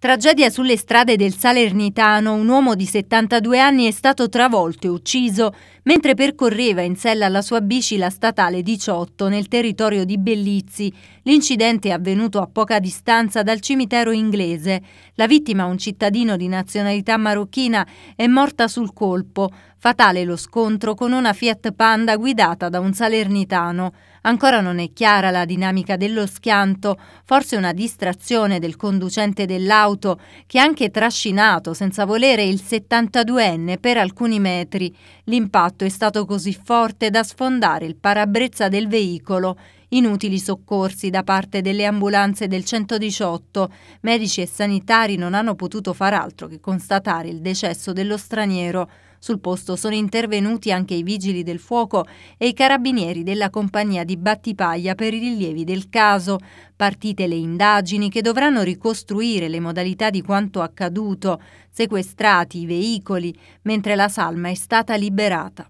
Tragedia sulle strade del Salernitano, un uomo di 72 anni è stato travolto e ucciso mentre percorreva in sella alla sua bici la statale 18 nel territorio di Bellizzi. L'incidente è avvenuto a poca distanza dal cimitero inglese. La vittima, un cittadino di nazionalità marocchina, è morta sul colpo. Fatale lo scontro con una Fiat Panda guidata da un salernitano. Ancora non è chiara la dinamica dello schianto, forse una distrazione del conducente dell'auto auto che ha anche trascinato senza volere il 72enne per alcuni metri. L'impatto è stato così forte da sfondare il parabrezza del veicolo Inutili soccorsi da parte delle ambulanze del 118. Medici e sanitari non hanno potuto far altro che constatare il decesso dello straniero. Sul posto sono intervenuti anche i vigili del fuoco e i carabinieri della compagnia di Battipaglia per i rilievi del caso. Partite le indagini che dovranno ricostruire le modalità di quanto accaduto, sequestrati i veicoli, mentre la salma è stata liberata.